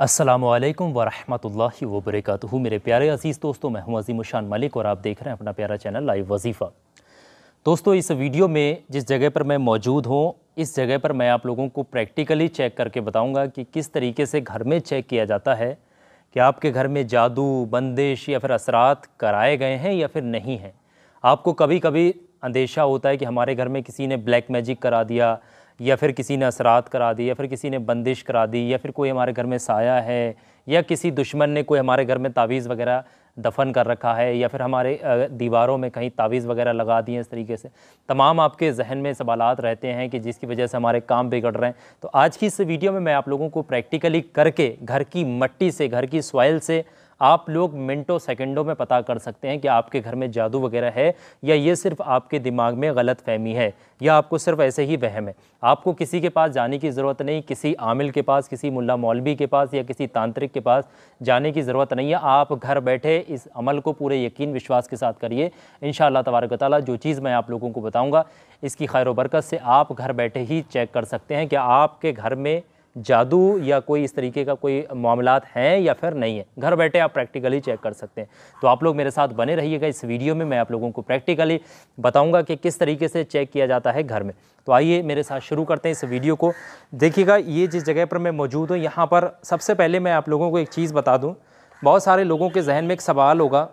असलम वरहमल वबरक मेरे प्यारे अजीज़ दोस्तों मैं हूं अजीम शान मलिक और आप देख रहे हैं अपना प्यारा चैनल लाइव वजीफ़ा दोस्तों इस वीडियो में जिस जगह पर मैं मौजूद हूं इस जगह पर मैं आप लोगों को प्रैक्टिकली चेक करके बताऊंगा कि किस तरीके से घर में चेक किया जाता है कि आपके घर में जादू बंदिश या फिर असरात कराए गए हैं या फिर नहीं हैं आपको कभी कभी अंदेशा होता है कि हमारे घर में किसी ने ब्लैक मैजिक करा दिया या फिर किसी ने असरात करा दी या फिर किसी ने बंदिश करा दी या फिर कोई हमारे घर में साया है या किसी दुश्मन ने कोई हमारे घर में तावीज़ वगैरह दफन कर रखा है या फिर हमारे दीवारों में कहीं तावीज़ वगैरह लगा दिए इस तरीके से तमाम आपके जहन में सवाल रहते हैं कि जिसकी वजह से हमारे काम बिगड़ रहे हैं तो आज की इस वीडियो में मैं आप लोगों को प्रैक्टिकली करके घर की मट्टी से घर की सॉइल से आप लोग मिनटों सेकंडों में पता कर सकते हैं कि आपके घर में जादू वगैरह है या ये सिर्फ आपके दिमाग में गलत फहमी है या आपको सिर्फ ऐसे ही वहम है आपको किसी के पास जाने की ज़रूरत नहीं किसी आमिल के पास किसी मुला मौलवी के पास या किसी तांत्रिक के पास जाने की ज़रूरत नहीं है आप घर बैठे इस अमल को पूरे यकीन विश्वास के साथ करिए इन तबारक ताली जो चीज़ मैं आप लोगों को बताऊँगा इसकी खैर बरकत से आप घर बैठे ही चेक कर सकते हैं कि आपके घर में जादू या कोई इस तरीके का कोई मामला हैं या फिर नहीं है घर बैठे आप प्रैक्टिकली चेक कर सकते हैं तो आप लोग मेरे साथ बने रहिएगा इस वीडियो में मैं आप लोगों को प्रैक्टिकली बताऊँगा कि किस तरीके से चेक किया जाता है घर में तो आइए मेरे साथ शुरू करते हैं इस वीडियो को देखिएगा ये जिस जगह पर मैं मौजूद हूँ यहाँ पर सबसे पहले मैं आप लोगों को एक चीज़ बता दूँ बहुत सारे लोगों के जहन में एक सवाल होगा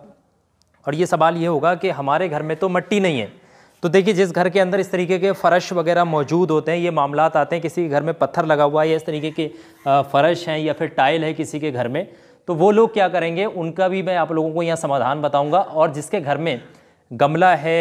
और ये सवाल ये होगा कि हमारे घर में तो मट्टी नहीं है तो देखिए जिस घर के अंदर इस तरीके के फ़र्श वगैरह मौजूद होते हैं ये मामला आते हैं किसी के घर में पत्थर लगा हुआ है या इस तरीके के फ़र्श हैं या फिर टाइल है किसी के घर में तो वो लोग क्या करेंगे उनका भी मैं आप लोगों को यहाँ समाधान बताऊँगा और जिसके घर में गमला है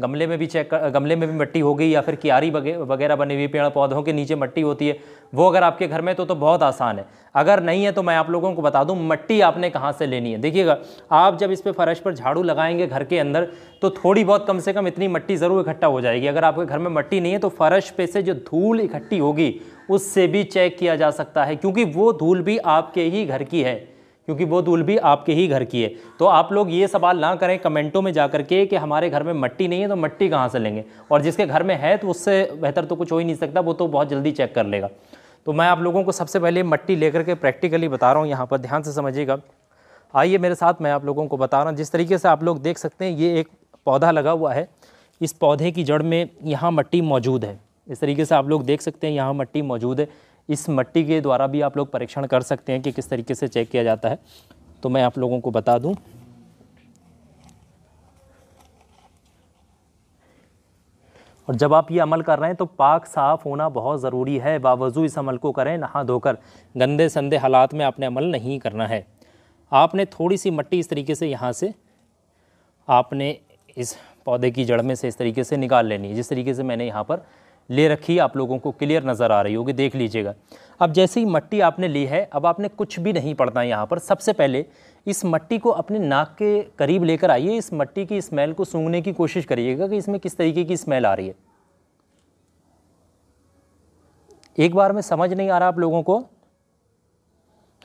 गमले में भी चेक गमले में भी मिट्टी होगी या फिर क्यारी वगैरह बनी हुई पेड़ पौधों के नीचे मिट्टी होती है वो अगर आपके घर में तो तो बहुत आसान है अगर नहीं है तो मैं आप लोगों को बता दूं मिट्टी आपने कहाँ से लेनी है देखिएगा आप जब इस पर फर्श पर झाड़ू लगाएंगे घर के अंदर तो थोड़ी बहुत कम से कम इतनी मिट्टी ज़रूर इकट्ठा हो जाएगी अगर आपके घर में मिट्टी नहीं है तो फर्श पे से जो धूल इकट्ठी होगी उससे भी चेक किया जा सकता है क्योंकि वो धूल भी आपके ही घर की है क्योंकि वो धूल भी आपके ही घर की है तो आप लोग ये सवाल ना करें कमेंटों में जा कर के कि हमारे घर में मट्टी नहीं है तो मट्टी कहाँ से लेंगे और जिसके घर में है तो उससे बेहतर तो कुछ हो ही नहीं सकता वो तो बहुत जल्दी चेक कर लेगा तो मैं आप लोगों को सबसे पहले मट्टी लेकर के प्रैक्टिकली बता रहा हूँ यहाँ पर ध्यान से समझिएगा आइए मेरे साथ मैं आप लोगों को बता रहा हूँ जिस तरीके से आप लोग देख सकते हैं ये एक पौधा लगा हुआ है इस पौधे की जड़ में यहाँ मट्टी मौजूद है इस तरीके से आप लोग देख सकते हैं यहाँ मट्टी मौजूद है इस मट्टी के द्वारा भी आप लोग परीक्षण कर सकते हैं कि किस तरीके से चेक किया जाता है तो मैं आप लोगों को बता दूं और जब आप ये अमल कर रहे हैं तो पाक साफ़ होना बहुत ज़रूरी है बावजू इस अमल को करें नहा धोकर गंदे संदे हालात में आपने अमल नहीं करना है आपने थोड़ी सी मट्टी इस तरीके से यहाँ से आपने इस पौधे की जड़ में से इस तरीके से निकाल लेनी है जिस तरीके से मैंने यहाँ पर ले रखी है आप लोगों को क्लियर नज़र आ रही होगी देख लीजिएगा अब जैसे ही मट्टी आपने ली है अब आपने कुछ भी नहीं पढ़ना यहाँ पर सबसे पहले इस मट्टी को अपने नाक के करीब लेकर आइए इस मट्टी की स्मेल को सूंघने की कोशिश करिएगा कि इसमें किस तरीके की स्मेल आ रही है एक बार में समझ नहीं आ रहा आप लोगों को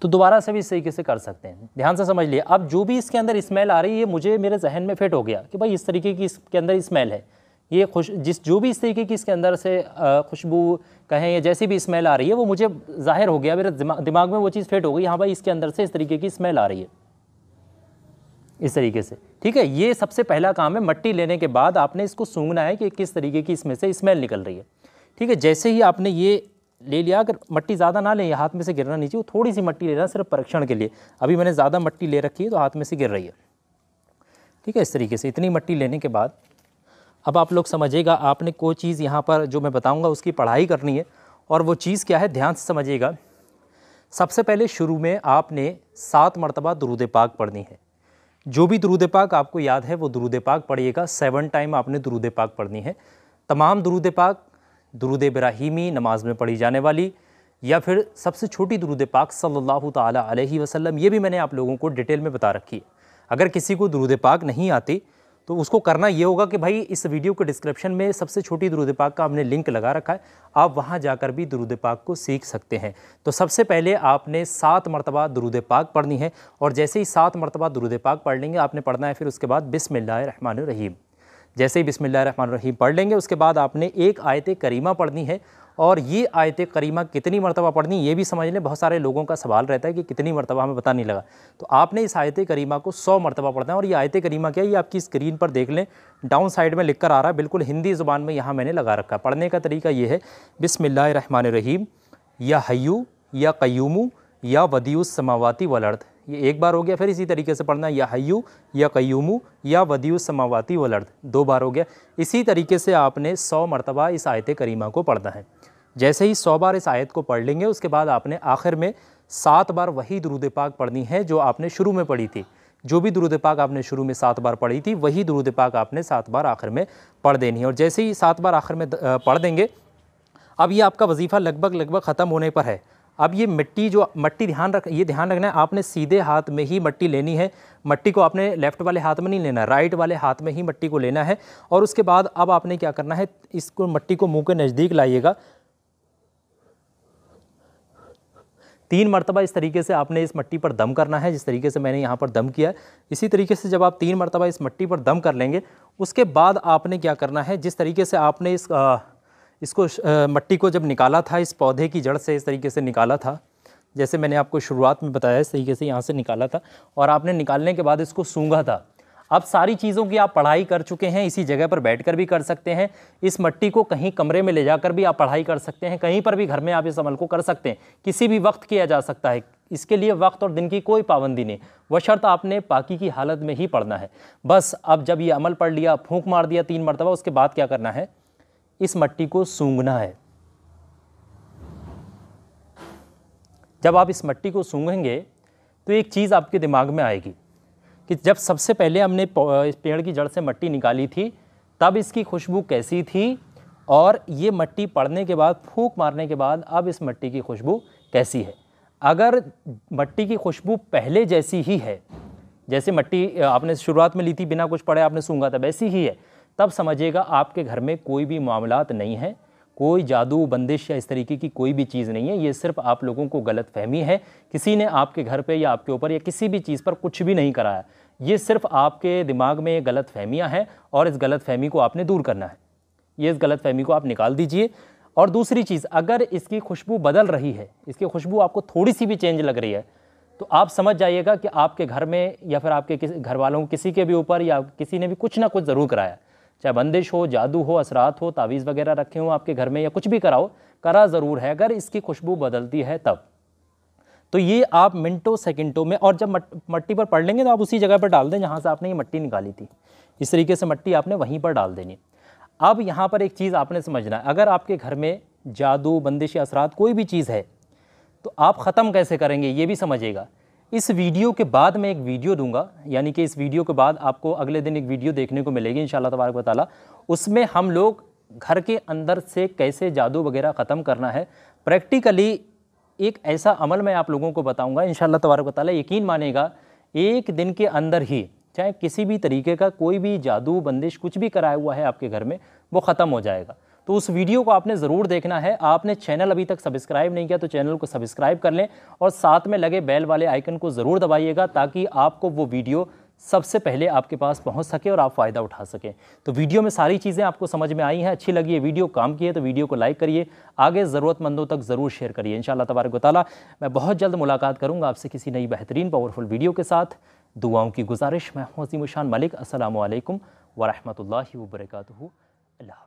तो दोबारा से भी इस तरीके से कर सकते हैं ध्यान से समझ लिए अब जो भी इसके अंदर स्मेल आ रही है मुझे मेरे जहन में फिट हो गया कि भाई इस तरीके की इसके अंदर स्मेल है ये खुश जिस जो भी इस तरीके की इसके अंदर से खुशबू कहें या जैसी भी स्मेल आ रही है वो मुझे जाहिर हो गया मेरे दिमाग, दिमाग में वो चीज़ फिट हो गई हाँ भाई इसके अंदर से इस तरीके की स्मेल आ रही है इस तरीके से ठीक है ये सबसे पहला काम है मट्टी लेने के बाद आपने इसको सूंघना है कि किस तरीके की इसमें से स्मेल निकल रही है ठीक है जैसे ही आपने ये ले लिया अगर मट्टी ज़्यादा ना लें हाथ में से गिरना नहीं चाहिए थोड़ी सी मट्टी लेना सिर्फ परीक्षण के लिए अभी मैंने ज़्यादा मट्टी ले रखी है तो हाथ में से गिर रही है ठीक है इस तरीके से इतनी मट्टी लेने के बाद अब आप लोग समझिएगा आपने कोई चीज़ यहाँ पर जो मैं बताऊँगा उसकी पढ़ाई करनी है और वो चीज़ क्या है ध्यान से समझिएगा सबसे पहले शुरू में आपने सात मरतबा दरूद पाक पढ़नी है जो भी दरूद पाक आपको याद है वो दरूद पाक पढ़िएगा सेवन टाइम आपने दरूद पाक पढ़नी है तमाम दरूद पाक दरूद ब्राहिमी नमाज में पढ़ी जाने वाली या फिर सबसे छोटी दरूद पाक सल्लल्लाहु अलैहि वसल्लम ये भी मैंने आप लोगों को डिटेल में बता रखी है अगर किसी को दरूद पाक नहीं आती तो उसको करना ये होगा कि भाई इस वीडियो के डिस्क्रिप्शन में सबसे छोटी दुरुद पाक का आपने लिंक लगा रखा है आप वहाँ जाकर भी दुरुद पाक को सीख सकते हैं तो सबसे पहले आपने सात मरतबा दुरुद पाक पढ़नी है और जैसे ही सात मरतबा दुरुद पाक पढ़ लेंगे आपने पढ़ना है फिर उसके बाद बिसमिल्लर रहीम जैसे ही बिसमिल्लर रहीम पढ़ लेंगे उसके बाद आपने एक आयत करीमा पढ़नी है और ये आयत करीमा कितनी मरतबा पढ़नी ये भी समझ लें बहुत सारे लोगों का सवाल रहता है कि कितनी मरतबा हमें पता नहीं लगा तो आपने इस आयत करीमा को सौ मरतबा पढ़ना है और ये आयत करीमा क्या है ये आपकी स्क्रीन पर देख लें डाउन साइड में लिख कर आ रहा है बिल्कुल हिंदी ज़ुबान में यहाँ मैंने लगा रखा पढ़ने का तरीका ये है रहीम या हयू या कयूमू या वदीउस समावाती वलर्द ये एक बार हो गया फिर इसी तरीके से पढ़ना या हयू या कयूमू या वदीउ समावाती वलर्द दो बार हो गया इसी तरीके से आपने सौ मरतबा इस आयत करीमा को पढ़ना है जैसे ही सौ बार इस आयत को पढ़ लेंगे उसके बाद आपने आखिर में सात बार वही दुरुद पाक पढ़नी है जो आपने शुरू में पढ़ी थी जो भी दुरुद पाक आपने शुरू में सात बार पढ़ी थी वही दुरुद पाक आपने सात बार आखिर में पढ़ देनी है और जैसे ही सात बार आखिर में पढ़ देंगे अब ये आपका वजीफ़ा लगभग लगभग ख़त्म होने पर है अब ये मिट्टी जो मट्टी ध्यान रख ये ध्यान रखना है आपने सीधे हाथ में ही मट्टी लेनी है मिट्टी को आपने लेफ़्ट वाले हाथ में नहीं लेना राइट वाले हाथ में ही मट्टी को लेना है और उसके बाद अब आपने क्या करना है इसको मट्टी को मुंह के नज़दीक लाइएगा तीन मरतबा इस तरीके से आपने इस मट्टी पर दम करना है जिस तरीके से मैंने यहाँ पर दम किया है इसी तरीके से जब आप तीन मरतबा इस मट्टी पर दम कर लेंगे उसके बाद आपने क्या करना है जिस तरीके से आपने इस आ, इसको मट्टी को जब निकाला था इस पौधे की जड़ से इस तरीके से निकाला था जैसे मैंने आपको शुरुआत में बताया इस तरीके से यहाँ से निकाला था और आपने निकालने के बाद इसको सूंघा था अब सारी चीज़ों की आप पढ़ाई कर चुके हैं इसी जगह पर बैठकर भी कर सकते हैं इस मट्टी को कहीं कमरे में ले जाकर भी आप पढ़ाई कर सकते हैं कहीं पर भी घर में आप इस अमल को कर सकते हैं किसी भी वक्त किया जा सकता है इसके लिए वक्त और दिन की कोई पाबंदी नहीं वशर्त आपने पाकि की हालत में ही पढ़ना है बस अब जब ये अमल पढ़ लिया फूंक मार दिया तीन मरतबा उसके बाद क्या करना है इस मट्टी को सूंघना है जब आप इस मट्टी को सूंघेंगे तो एक चीज़ आपके दिमाग में आएगी कि जब सबसे पहले हमने पेड़ की जड़ से मिट्टी निकाली थी तब इसकी खुशबू कैसी थी और ये मिट्टी पड़ने के बाद फूक मारने के बाद अब इस मिट्टी की खुशबू कैसी है अगर मिट्टी की खुशबू पहले जैसी ही है जैसे मिट्टी आपने शुरुआत में ली थी बिना कुछ पड़े आपने सूंघा था वैसी ही है तब समझिएगा आपके घर में कोई भी मामलात नहीं है कोई जादू बंदिश या इस तरीके की कोई भी चीज़ नहीं है ये सिर्फ आप लोगों को गलत फहमी है किसी ने आपके घर पे या आपके ऊपर या किसी भी चीज़ पर कुछ भी नहीं कराया ये सिर्फ आपके दिमाग में गलत फहमियाँ हैं और इस गलत फहमी को आपने दूर करना है ये इस गलत फहमी को आप निकाल दीजिए और दूसरी चीज़ अगर इसकी खुशबू बदल रही है इसकी खुशबू आपको थोड़ी सी भी चेंज लग रही है तो आप समझ जाइएगा कि आपके घर में या फिर आपके किसी घर वालों किसी के भी ऊपर या किसी ने भी कुछ ना कुछ ज़रूर कराया चाहे बंदिश हो जादू हो असरात हो तावीज़ वगैरह रखे हों आपके घर में या कुछ भी कराओ करा ज़रूर है अगर इसकी खुशबू बदलती है तब तो ये आप मिनटों सेकंडों में और जब मट्टी पर पड़ लेंगे तो आप उसी जगह पर डाल दें जहाँ से आपने ये मट्टी निकाली थी इस तरीके से मट्टी आपने वहीं पर डाल देनी अब यहाँ पर एक चीज़ आपने समझना है अगर आपके घर में जादू बंदिश या असरात कोई भी चीज़ है तो आप ख़त्म कैसे करेंगे ये भी समझिएगा इस वीडियो के बाद मैं एक वीडियो दूंगा यानी कि इस वीडियो के बाद आपको अगले दिन एक वीडियो देखने को मिलेगी इन शाला तबारक वाली उसमें हम लोग घर के अंदर से कैसे जादू वगैरह ख़त्म करना है प्रैक्टिकली एक ऐसा अमल मैं आप लोगों को बताऊंगा इन शाला तबारक वाली यकीन मानेगा एक दिन के अंदर ही चाहे किसी भी तरीके का कोई भी जादू बंदिश कुछ भी कराया हुआ है आपके घर में वो ख़त्म हो जाएगा तो उस वीडियो को आपने ज़रूर देखना है आपने चैनल अभी तक सब्सक्राइब नहीं किया तो चैनल को सब्सक्राइब कर लें और साथ में लगे बेल वाले आइकन को ज़रूर दबाइएगा ताकि आपको वो वीडियो सबसे पहले आपके पास पहुंच सके और आप फ़ायदा उठा सकें तो वीडियो में सारी चीज़ें आपको समझ में आई हैं अच्छी लगी है वीडियो काम की है तो वीडियो को लाइक करिए आगे ज़रूरतमंदों तक ज़रूर शेयर करिए इन शाला तबारक ताली मैं बहुत जल्द मुलाकात करूँगा आपसे किसी नई बेहतरीन पावरफुल वीडियो के साथ दुआओं की गुजारिश मैं हसीम शान मलिक असल वरहमल वबरक अल्लाह